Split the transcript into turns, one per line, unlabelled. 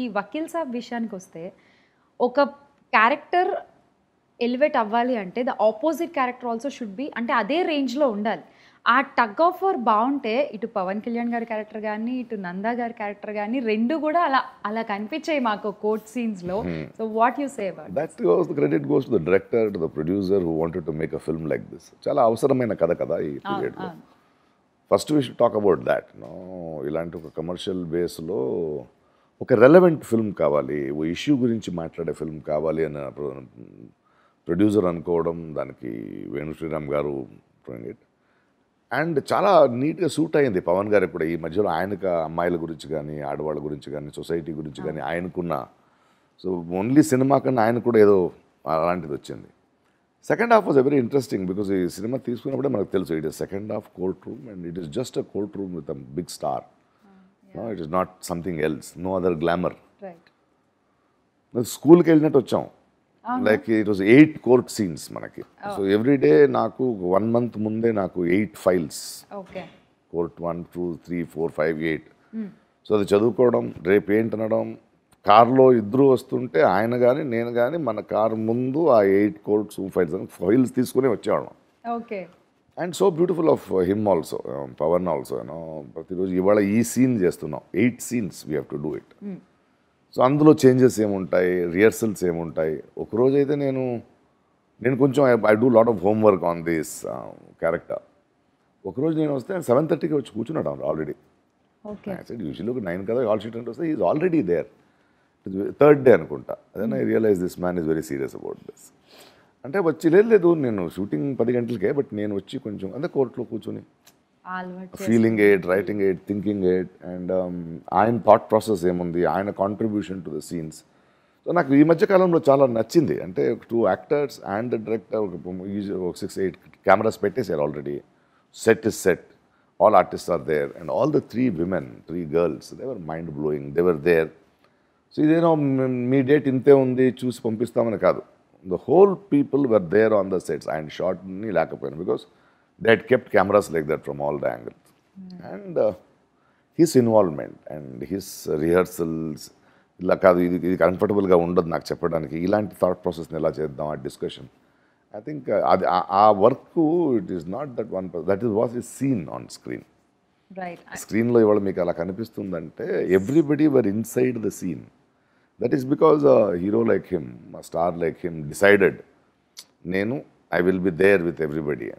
ఈ వకీల్ సాబ్ విషయానికి వస్తే ఒక క్యారెక్టర్ ఎలివేట్ అవ్వాలి అంటే the opposite character also should be అంటే అదే రేంజ్లో ఉండాలి ఆ టగ్ ఆఫ్ వర్ బాగుంటే ఇటు పవన్ కళ్యాణ్ గారి క్యారెక్టర్ కానీ ఇటు నందా గారి క్యారెక్టర్ కానీ రెండు కూడా అలా అలా కనిపించాయి మాకు కోర్ట్ సీన్స్లో so what you save that goes credit goes to the director to the producer who wanted to make a film like this చాలా అవసరమైన కథ కదా ఈ period first we should talk about that ఇలాంటి ఒక కమర్షియల్ బేస్లో ఒక రెలవెంట్ ఫిల్మ్ కావాలి ఓ ఇష్యూ గురించి మాట్లాడే ఫిల్మ్ కావాలి అని ప్రొడ్యూసర్ అనుకోవడం దానికి వేణు శ్రీరామ్ గారు అండ్ చాలా నీట్గా సూట్ అయింది పవన్ గారు ఇప్పుడు ఈ మధ్యలో ఆయనకు అమ్మాయిల గురించి కానీ ఆడవాళ్ళ గురించి కానీ సొసైటీ గురించి కానీ ఆయనకున్న సో ఓన్లీ సినిమా కన్నా ఆయన కూడా ఏదో అలాంటిది వచ్చింది second half was very interesting because ఈ సినిమా తీసుకున్నప్పుడే మనకు తెలుసు it is second half court room and it is just a court room with a big star no it is not something else no other glamour స్కూల్కి వెళ్ళినట్టు వచ్చాం like it was eight court scenes మనకి so every day నాకు one month ముందే నాకు eight files court one two three four five eight so అది చదువుకోవడం రేపు ఏంటనడం కార్లో ఇద్దరు వస్తుంటే ఆయన కానీ నేను కానీ మన కార్ ముందు ఆ ఎయిట్ కోర్ట్స్ ఫైల్స్ ఫైల్స్ తీసుకుని వచ్చేవాళ్ళం and so beautiful of him also Pawan also you know ప్రతిరోజు ఇవాళ ఈ సీన్ చేస్తున్నాం eight scenes we have to do it so అందులో చేంజెస్ ఏముంటాయి రిహర్సల్స్ ఏముంటాయి ఒకరోజు అయితే నేను నేను కొంచెం I do lot of homework on this character ఒకరోజు నేను వస్తే సెవెన్ థర్టీకి వచ్చి కూర్చున్నాడు ఆల్రెడీ యూజువల్గా నైన్ కదా ఆల్ షీట్ అంటే వస్తే is already there third day అనుకుంటా అదే I realise this man is very serious about this అంటే వచ్చి లేదు నేను షూటింగ్ పది గంటలకే బట్ నేను వచ్చి కొంచెం అంటే కోర్టులో కూర్చొని feeling eight writing eight thinking eight and ఆయన థాట్ ప్రాసెస్ ఏముంది ఆయన contribution to the scenes so నాకు ఈ మధ్య కాలంలో చాలా నచ్చింది అంటే టూ యాక్టర్స్ అండ్ డైరెక్టర్ ఒక సిక్స్ ఎయిట్ కెమెరాస్ పెట్టేశారు already set is set all artist are there and all the three women three girls they were mind blowing they were there so ఇదేనో మీ డేట్ ఇంతే ఉంది చూసి పంపిస్తామని కాదు the whole people were there on the sets ఆయన షార్ట్ని లేకపోయాను because that kept cameras like that from all the angle and his involvement and his rehearsals ఇలా కాదు ఇది ఇది కంఫర్టబుల్గా ఉండదు నాకు చెప్పడానికి ఇలాంటి థాట్ ప్రాసెస్ని ఎలా చేద్దాం ఆ డిస్కషన్ ఐ థింక్ అది ఆ work it is not that one that is was is scene on screen స్క్రీన్లో ఇవాళ మీకు అలా కనిపిస్తుందంటే everybody were inside the scene That is because a hero like him, a star like him decided, Nenu, I will be there with everybody.